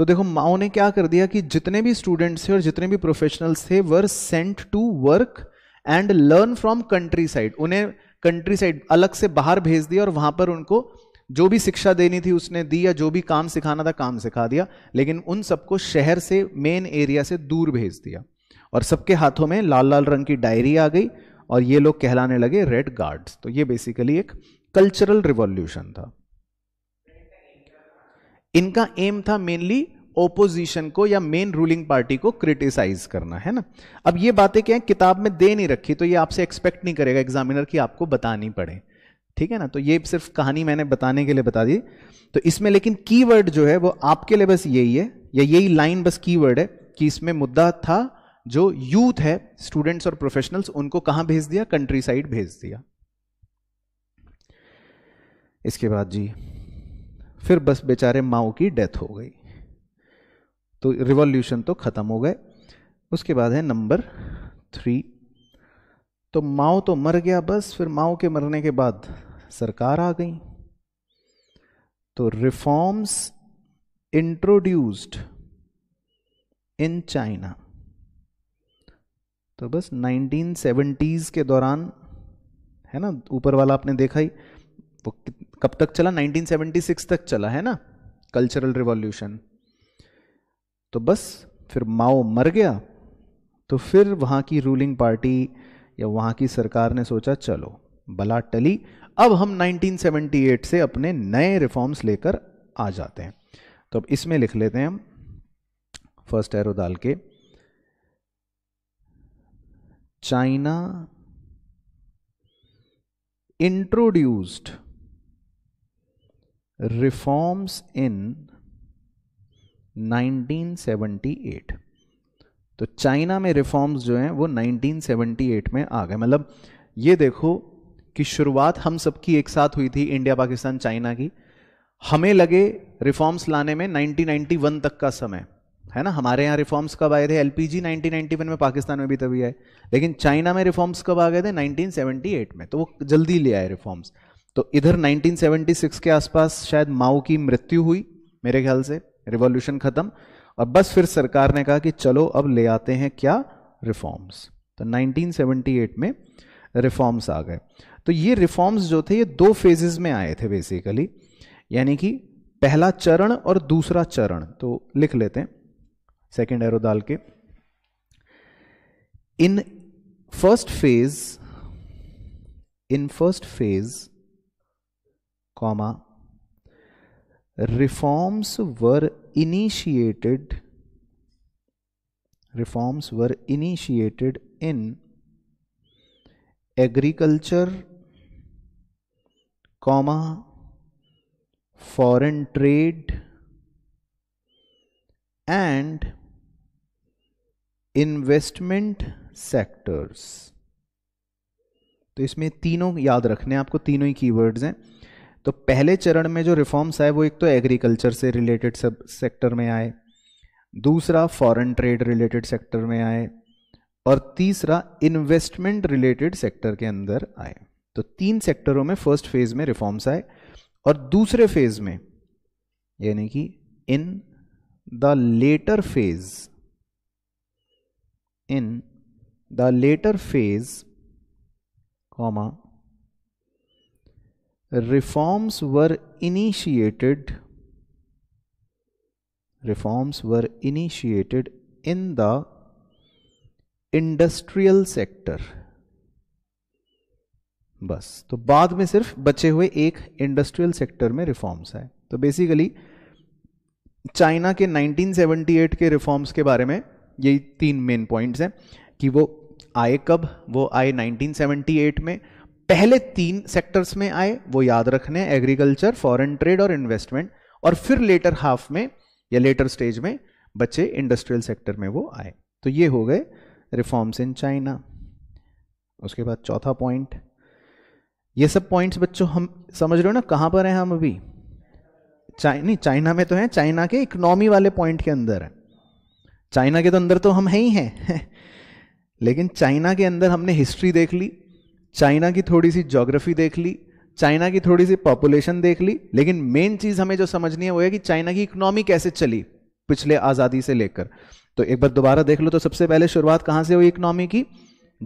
तो देखो माओ ने क्या कर दिया कि जितने भी स्टूडेंट्स थे और जितने भी प्रोफेशनल्स थे were sent to work and learn from countryside उन्हें कंट्री साइड अलग से बाहर भेज दिया और वहां पर उनको जो भी शिक्षा देनी थी उसने दी या जो भी काम सिखाना था काम सिखा दिया लेकिन उन सबको शहर से मेन एरिया से दूर भेज दिया और सबके हाथों में लाल लाल रंग की डायरी आ गई और ये लोग कहलाने लगे रेड गार्ड्स तो ये बेसिकली एक कल्चरल रिवॉल्यूशन था इनका एम था मेनली ओपोजिशन को या मेन रूलिंग पार्टी को क्रिटिसाइज करना है ना अब ये बातें क्या है किताब में दे नहीं रखी तो ये आपसे एक्सपेक्ट नहीं करेगा एग्जामिनर की आपको बतानी पड़े ठीक है ना तो ये सिर्फ कहानी मैंने बताने के लिए बता दी तो इसमें लेकिन कीवर्ड जो है वो आपके लिए बस यही है या यही लाइन बस कीवर्ड है कि इसमें मुद्दा था जो यूथ है स्टूडेंट्स और प्रोफेशनल्स उनको कहां भेज दिया कंट्री साइड भेज दिया इसके बाद जी फिर बस बेचारे माओ की डेथ हो गई तो रिवॉल्यूशन तो ख़त्म हो गए उसके बाद है नंबर थ्री तो माओ तो मर गया बस फिर माओ के मरने के बाद सरकार आ गई तो रिफॉर्म्स इंट्रोड्यूस्ड इन चाइना तो बस 1970s के दौरान है ना ऊपर वाला आपने देखा ही वो कब तक चला 1976 तक चला है ना कल्चरल रिवॉल्यूशन तो बस फिर माओ मर गया तो फिर वहां की रूलिंग पार्टी या वहां की सरकार ने सोचा चलो बला टली अब हम 1978 से अपने नए रिफॉर्म्स लेकर आ जाते हैं तो अब इसमें लिख लेते हैं हम फर्स्ट एरो डाल के चाइना इंट्रोड्यूस्ड रिफॉर्म्स इन 1978 तो चाइना में रिफॉर्म्स जो हैं वो 1978 में आ गए मतलब ये देखो कि शुरुआत हम सबकी एक साथ हुई थी इंडिया पाकिस्तान चाइना की हमें लगे रिफॉर्म्स लाने में 1991 तक का समय है ना हमारे यहाँ रिफॉर्म्स कब आए थे एलपीजी 1991 में पाकिस्तान में भी तभी आए लेकिन चाइना में रिफॉर्म्स कब आ गए थे 1978 में तो वो जल्दी ले आए रिफॉर्म्स तो इधर 1976 के आसपास शायद माओ की मृत्यु हुई मेरे ख्याल से रिवॉल्यूशन खत्म और बस फिर सरकार ने कहा कि चलो अब ले आते हैं क्या रिफॉर्म्स तो 1978 में रिफॉर्म्स आ गए तो ये रिफॉर्म्स जो थे ये दो फेजेस में आए थे बेसिकली यानी कि पहला चरण और दूसरा चरण तो लिख लेते हैं सेकेंड एरो डाल के in first phase in first phase comma reforms were initiated reforms were initiated in agriculture comma foreign trade and investment sectors तो इसमें तीनों याद रखने हैं आपको तीनों ही कीवर्ड्स हैं तो पहले चरण में जो रिफॉर्म्स आए वो एक तो एग्रीकल्चर से रिलेटेड सब सेक्टर में आए दूसरा फॉरेन ट्रेड रिलेटेड सेक्टर में आए और तीसरा इन्वेस्टमेंट रिलेटेड सेक्टर के अंदर आए तो तीन सेक्टरों में फर्स्ट फेज में रिफॉर्म्स आए और दूसरे फेज में यानी कि in the latter phase in the latter phase comma reforms were initiated reforms were initiated in the industrial sector बस तो बाद में सिर्फ बचे हुए एक इंडस्ट्रियल सेक्टर में रिफॉर्म्स है तो बेसिकली चाइना के 1978 के रिफॉर्म्स के बारे में यही तीन मेन पॉइंट्स हैं कि वो आए कब वो आए 1978 में पहले तीन सेक्टर्स में आए वो याद रखने एग्रीकल्चर फॉरेन ट्रेड और इन्वेस्टमेंट और फिर लेटर हाफ में या लेटर स्टेज में बच्चे इंडस्ट्रियल सेक्टर में वो आए तो ये हो गए रिफॉर्म्स इन चाइना उसके बाद चौथा पॉइंट ये सब पॉइंट्स बच्चों हम समझ रहे हो ना कहां पर हैं हम अभी चाइनी चाइना में तो हैं चाइना के इकोनॉमी वाले पॉइंट के अंदर चाइना के तो अंदर तो हम हैं ही हैं लेकिन चाइना के अंदर हमने हिस्ट्री देख ली चाइना की थोड़ी सी ज्योग्राफी देख ली चाइना की थोड़ी सी पॉपुलेशन देख ली लेकिन मेन चीज हमें जो समझनी है वो है कि चाइना की इकोनॉमी कैसे चली पिछले आजादी से लेकर तो एक बार दोबारा देख लो तो सबसे पहले शुरुआत कहां से हुई इकोनॉमी की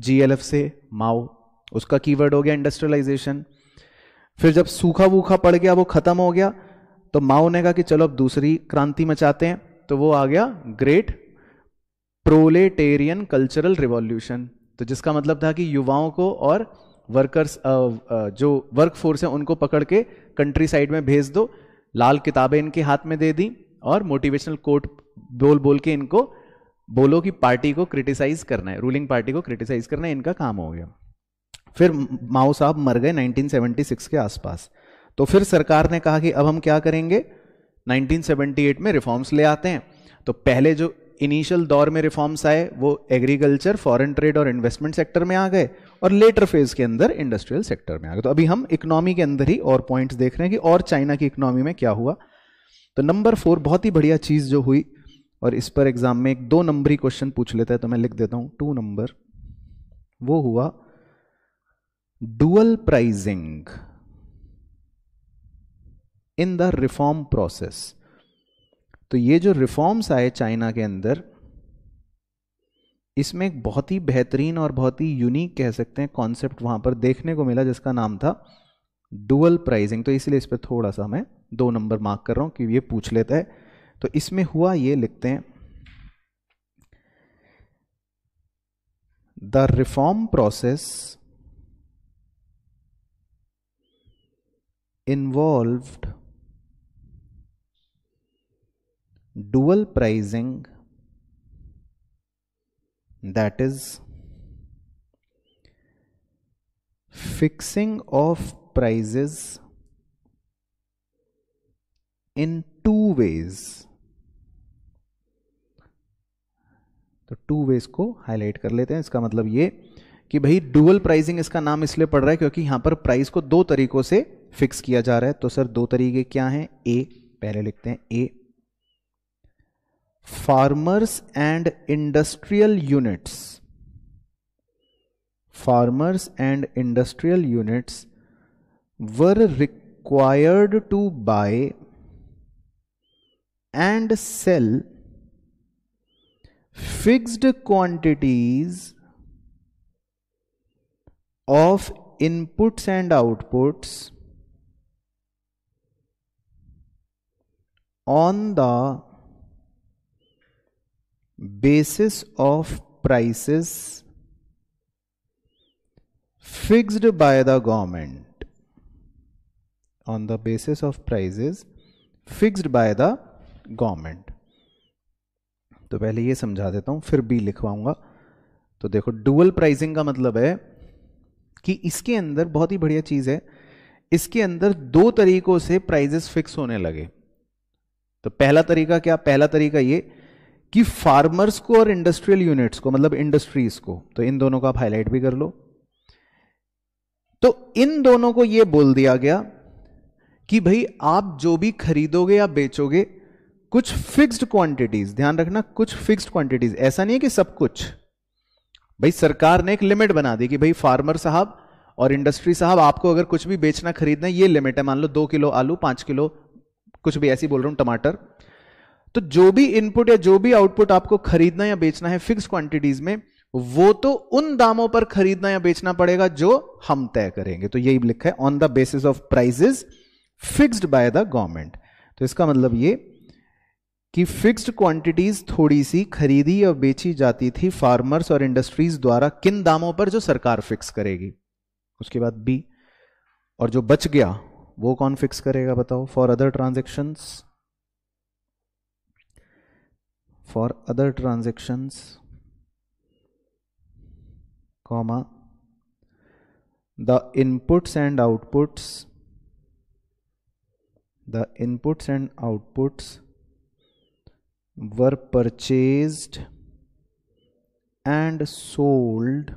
जीएलएफ से माओ उसका कीवर्ड हो गया इंडस्ट्रियलाइजेशन फिर जब सूखा वूखा पड़ गया वो खत्म हो गया तो माओ ने कहा कि चलो अब दूसरी क्रांति मचाते हैं तो वो आ गया ग्रेट प्रोलेटेरियन कल्चरल रिवॉल्यूशन तो जिसका मतलब था कि युवाओं को और वर्कर्स जो वर्क फोर्स है उनको पकड़ के कंट्री साइड में भेज दो लाल किताबें इनके हाथ में दे दी और मोटिवेशनल कोट बोल बोल के इनको बोलो कि पार्टी को क्रिटिसाइज करना है रूलिंग पार्टी को क्रिटिसाइज करना है इनका काम हो गया फिर माओ साहब मर गए 1976 के आसपास तो फिर सरकार ने कहा कि अब हम क्या करेंगे 1978 में रिफॉर्म्स ले आते हैं तो पहले जो इनिशियल दौर में रिफॉर्म्स आए वो एग्रीकल्चर फॉरेन ट्रेड और इन्वेस्टमेंट सेक्टर में आ गए और लेटर फेज के अंदर इंडस्ट्रियल सेक्टर में आ गए तो अभी हम इकोनॉमी के अंदर ही और पॉइंट्स देख रहे हैं कि और चाइना की इकोनॉमी में क्या हुआ तो नंबर फोर बहुत ही बढ़िया चीज़ जो हुई और इस पर एग्जाम में एक दो ही क्वेश्चन पूछ लेता है तो मैं लिख देता हूं टू नंबर वो हुआ dual pricing in the reform process तो ये जो रिफॉर्म्स आए चाइना के अंदर इसमें एक बहुत ही बेहतरीन और बहुत ही यूनिक कह सकते हैं कॉन्सेप्ट वहां पर देखने को मिला जिसका नाम था डुअल प्राइजिंग तो इसलिए इस पर थोड़ा सा मैं दो नंबर मार्क कर रहा हूं कि ये पूछ लेता है तो इसमें हुआ ये लिखते हैं the reform process involved dual pricing that is fixing of prices in two ways तो टू वेज को हाईलाइट कर लेते हैं इसका मतलब ये कि भाई डुअल प्राइसिंग इसका नाम इसलिए पड़ रहा है क्योंकि यहां पर प्राइस को दो तरीकों से फिक्स किया जा रहा है तो सर दो तरीके क्या हैं ए पहले लिखते हैं ए farmers and industrial units farmers and industrial units were required to buy and sell fixed quantities of inputs and outputs on the basis of prices fixed by the government on the basis of prices fixed by the government तो पहले ये समझा देता हूं फिर B लिखवाऊंगा तो देखो dual pricing का मतलब है कि इसके अंदर बहुत ही बढ़िया चीज है इसके अंदर दो तरीकों से प्राइजेस फिक्स होने लगे तो पहला तरीका क्या पहला तरीका ये कि फार्मर्स को और इंडस्ट्रियल यूनिट्स को मतलब इंडस्ट्रीज को तो इन दोनों को आप हाईलाइट भी कर लो तो इन दोनों को यह बोल दिया गया कि भाई आप जो भी खरीदोगे या बेचोगे कुछ फिक्स्ड क्वांटिटीज ध्यान रखना कुछ फिक्स्ड क्वांटिटीज ऐसा नहीं है कि सब कुछ भाई सरकार ने एक लिमिट बना दी कि भाई फार्मर साहब और इंडस्ट्री साहब आपको अगर कुछ भी बेचना खरीदना ये लिमिट है मान लो दो किलो आलू पांच किलो कुछ भी ऐसी बोल रहा हूं टमाटर तो जो भी इनपुट या जो भी आउटपुट आपको खरीदना या बेचना है फिक्स क्वांटिटीज में वो तो उन दामों पर खरीदना या बेचना पड़ेगा जो हम तय करेंगे तो यही लिखा है on the basis of prices fixed by the government तो इसका मतलब ये कि फिक्स्ड क्वांटिटीज थोड़ी सी खरीदी और बेची जाती थी फार्मर्स और इंडस्ट्रीज द्वारा किन दामों पर जो सरकार फिक्स करेगी उसके बाद बी और जो बच गया वो कौन फिक्स करेगा बताओ for other transactions for other transactions comma the inputs and outputs the inputs and outputs were purchased and sold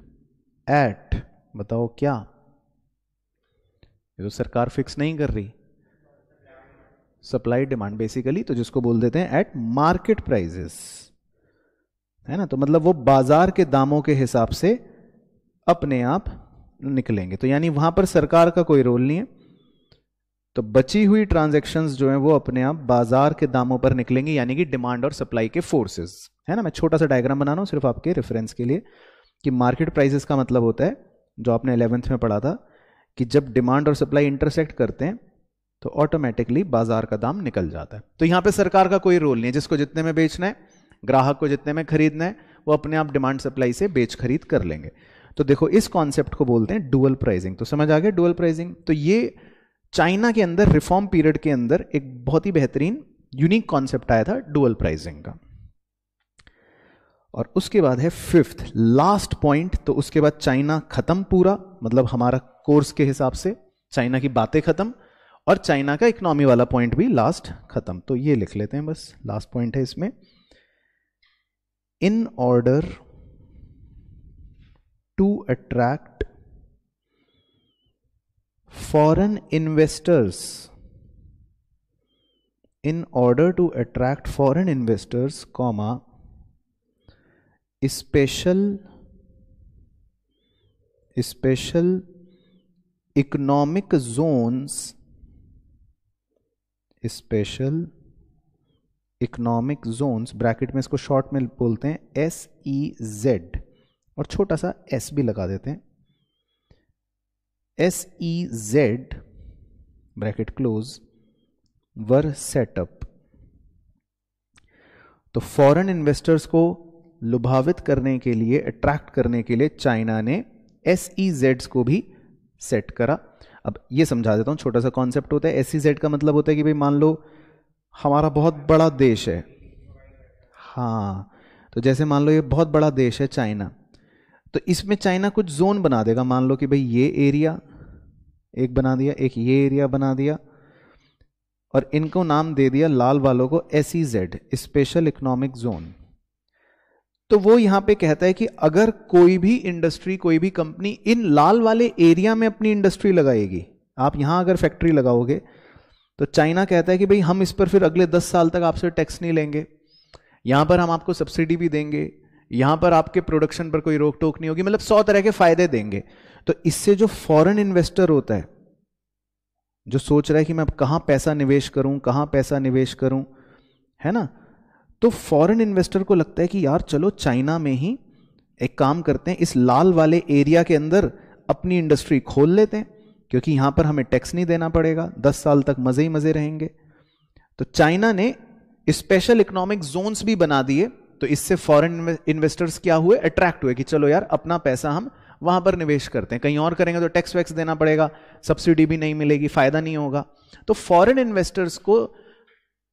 at Batao kya? ये तो सरकार fix नहीं कर रही सप्लाई डिमांड बेसिकली तो जिसको बोल देते हैं एट मार्केट प्राइजेस है ना तो मतलब वो बाजार के दामों के हिसाब से अपने आप निकलेंगे तो यानी वहां पर सरकार का कोई रोल नहीं है तो बची हुई ट्रांजेक्शन जो है वो अपने आप बाजार के दामों पर निकलेंगे यानी कि डिमांड और सप्लाई के फोर्सेस है ना मैं छोटा सा डायग्राम बना रहा हूँ सिर्फ आपके रेफरेंस के लिए कि मार्केट प्राइसेस का मतलब होता है जो आपने एलेवेंथ में पढ़ा था कि जब डिमांड और सप्लाई इंटरसेक्ट करते हैं तो ऑटोमेटिकली बाजार का दाम निकल जाता है तो यहां पे सरकार का कोई रोल नहीं है जिसको जितने में बेचना है ग्राहक को जितने में खरीदना है वो अपने आप डिमांड सप्लाई से बेच खरीद कर लेंगे तो देखो इस कॉन्सेप्ट को बोलते हैं डुअल प्राइजिंग तो समझ आ गया डुअल प्राइजिंग तो ये चाइना के अंदर रिफॉर्म पीरियड के अंदर एक बहुत ही बेहतरीन यूनिक कॉन्सेप्ट आया था डुअल प्राइजिंग का और उसके बाद है फिफ्थ लास्ट पॉइंट तो उसके बाद चाइना खत्म पूरा मतलब हमारा कोर्स के हिसाब से चाइना की बातें खत्म और चाइना का इकोनॉमी वाला पॉइंट भी लास्ट खत्म तो ये लिख लेते हैं बस लास्ट पॉइंट है इसमें in order to attract foreign investors in order to attract foreign investors comma special special economic zones special economic zones bracket में इसको शॉर्ट में बोलते हैं एस ई जेड और छोटा सा एस भी लगा देते हैं S E Z bracket close were set up तो फॉरेन इन्वेस्टर्स को लुभावित करने के लिए अट्रैक्ट करने के लिए चाइना ने एस ई जेड्स को भी सेट करा अब ये समझा देता हूँ छोटा सा कॉन्सेप्ट होता है एस जेड का मतलब होता है कि भाई मान लो हमारा बहुत बड़ा देश है हाँ तो जैसे मान लो ये बहुत बड़ा देश है चाइना तो इसमें चाइना कुछ जोन बना देगा मान लो कि भाई ये एरिया एक बना दिया एक ये एरिया बना दिया और इनको नाम दे दिया लाल वालों को एस स्पेशल इकोनॉमिक जोन तो वो यहां पे कहता है कि अगर कोई भी इंडस्ट्री कोई भी कंपनी इन लाल वाले एरिया में अपनी इंडस्ट्री लगाएगी आप यहां अगर फैक्ट्री लगाओगे तो चाइना कहता है कि भाई हम इस पर फिर अगले दस साल तक आपसे टैक्स नहीं लेंगे यहां पर हम आपको सब्सिडी भी देंगे यहां पर आपके प्रोडक्शन पर कोई रोक टोक नहीं होगी मतलब सौ तरह के फायदे देंगे तो इससे जो फॉरेन इन्वेस्टर होता है जो सोच रहा है कि मैं अब कहां पैसा निवेश करूं कहां पैसा निवेश करूं है ना तो फॉरेन इन्वेस्टर को लगता है कि यार चलो चाइना में ही एक काम करते हैं इस लाल वाले एरिया के अंदर अपनी इंडस्ट्री खोल लेते हैं क्योंकि यहां पर हमें टैक्स नहीं देना पड़ेगा दस साल तक मज़े ही मज़े रहेंगे तो चाइना ने स्पेशल इकोनॉमिक जोन्स भी बना दिए तो इससे फॉरेन इन्वेस्टर्स क्या हुए अट्रैक्ट हुए कि चलो यार अपना पैसा हम वहां पर निवेश करते हैं कहीं और करेंगे तो टैक्स वैक्स देना पड़ेगा सब्सिडी भी नहीं मिलेगी फायदा नहीं होगा तो फॉरेन इन्वेस्टर्स को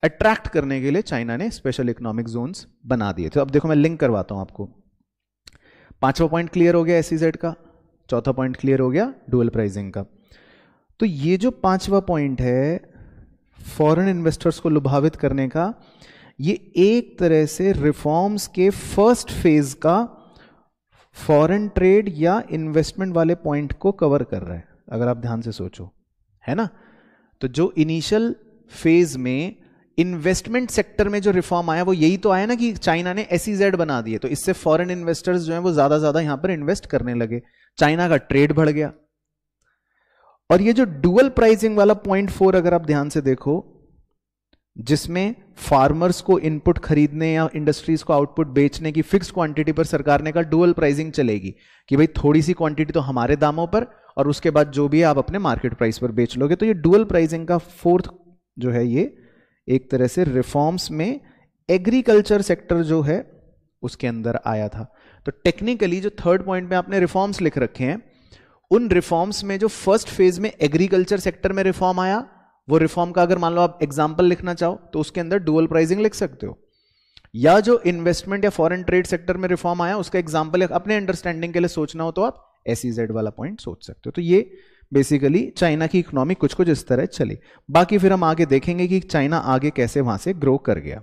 अट्रैक्ट करने के लिए चाइना ने स्पेशल इकोनॉमिक जोन्स बना दिए थे अब देखो मैं लिंक करवाता हूं आपको पांचवा पॉइंट क्लियर हो गया एस e का चौथा पॉइंट क्लियर हो गया डुअल प्राइसिंग का तो ये जो पांचवा पॉइंट है फॉरेन इन्वेस्टर्स को लुभावित करने का ये एक तरह से रिफॉर्म्स के फर्स्ट फेज का फॉरेन ट्रेड या इन्वेस्टमेंट वाले पॉइंट को कवर कर रहा है अगर आप ध्यान से सोचो है ना तो जो इनिशियल फेज में इन्वेस्टमेंट सेक्टर में जो रिफॉर्म आया वो यही तो आया ना कि चाइना ने एस e बना दिए तो इससे फॉरेन इन्वेस्टर्स जो हैं वो ज्यादा ज्यादा यहां पर इन्वेस्ट करने लगे चाइना का ट्रेड बढ़ गया और ये जो डुअल प्राइसिंग वाला पॉइंट फोर अगर आप ध्यान से देखो जिसमें फार्मर्स को इनपुट खरीदने या इंडस्ट्रीज को आउटपुट बेचने की फिक्स क्वांटिटी पर सरकार ने कहा डुअल प्राइसिंग चलेगी कि भाई थोड़ी सी क्वांटिटी तो हमारे दामों पर और उसके बाद जो भी आप अपने मार्केट प्राइस पर बेच लोगे तो ये डुअल प्राइसिंग का फोर्थ जो है ये एक तरह से रिफॉर्म्स में एग्रीकल्चर सेक्टर जो है उसके अंदर आया था तो टेक्निकली जो थर्ड पॉइंट में आपने रिफॉर्म्स लिख रखे हैं उन रिफॉर्म्स में जो फर्स्ट फेज में एग्रीकल्चर सेक्टर में रिफॉर्म आया वो रिफॉर्म का अगर मान लो आप एग्जाम्पल लिखना चाहो तो उसके अंदर डुअल प्राइजिंग लिख सकते हो या जो इन्वेस्टमेंट या फॉरेन ट्रेड सेक्टर में रिफॉर्म आया उसका एग्जाम्पल अपने अंडरस्टैंडिंग के लिए सोचना हो तो आप एसईजेड e वाला पॉइंट सोच सकते हो तो ये बेसिकली चाइना की इकोनॉमी कुछ कुछ इस तरह चली बाकी फिर हम आगे देखेंगे कि चाइना आगे कैसे वहां से ग्रो कर गया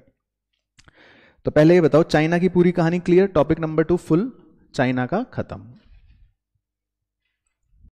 तो पहले ये बताओ चाइना की पूरी कहानी clear topic number two full China का खत्म